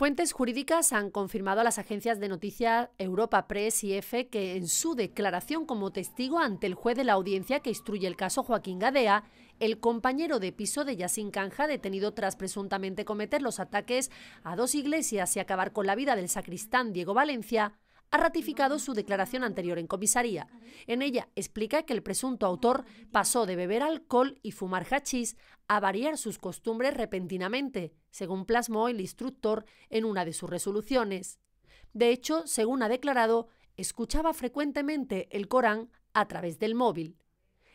Fuentes jurídicas han confirmado a las agencias de noticias Europa Press y EFE que en su declaración como testigo ante el juez de la audiencia que instruye el caso Joaquín Gadea, el compañero de piso de Yasin Canja, detenido tras presuntamente cometer los ataques a dos iglesias y acabar con la vida del sacristán Diego Valencia, ha ratificado su declaración anterior en comisaría. En ella explica que el presunto autor pasó de beber alcohol y fumar hachís a variar sus costumbres repentinamente, según plasmó el instructor en una de sus resoluciones. De hecho, según ha declarado, escuchaba frecuentemente el Corán a través del móvil.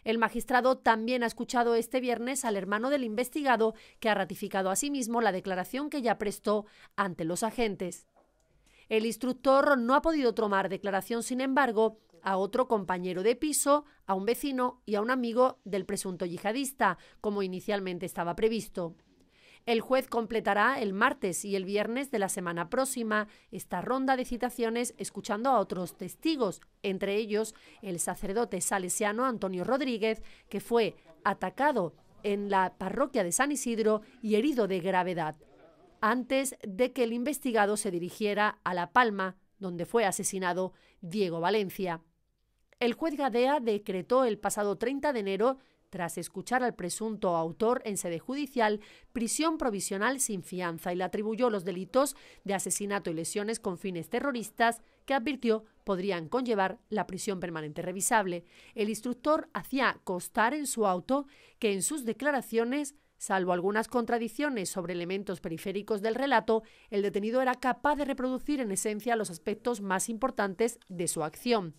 El magistrado también ha escuchado este viernes al hermano del investigado, que ha ratificado asimismo la declaración que ya prestó ante los agentes. El instructor no ha podido tomar declaración, sin embargo, a otro compañero de piso, a un vecino y a un amigo del presunto yihadista, como inicialmente estaba previsto. El juez completará el martes y el viernes de la semana próxima esta ronda de citaciones escuchando a otros testigos, entre ellos el sacerdote salesiano Antonio Rodríguez, que fue atacado en la parroquia de San Isidro y herido de gravedad antes de que el investigado se dirigiera a La Palma, donde fue asesinado Diego Valencia. El juez Gadea decretó el pasado 30 de enero, tras escuchar al presunto autor en sede judicial, prisión provisional sin fianza y le atribuyó los delitos de asesinato y lesiones con fines terroristas que advirtió podrían conllevar la prisión permanente revisable. El instructor hacía constar en su auto que en sus declaraciones Salvo algunas contradicciones sobre elementos periféricos del relato, el detenido era capaz de reproducir en esencia los aspectos más importantes de su acción.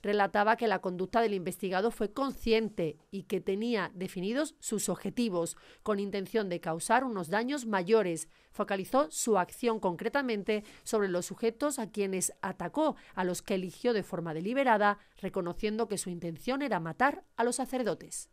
Relataba que la conducta del investigado fue consciente y que tenía definidos sus objetivos, con intención de causar unos daños mayores. Focalizó su acción concretamente sobre los sujetos a quienes atacó, a los que eligió de forma deliberada, reconociendo que su intención era matar a los sacerdotes.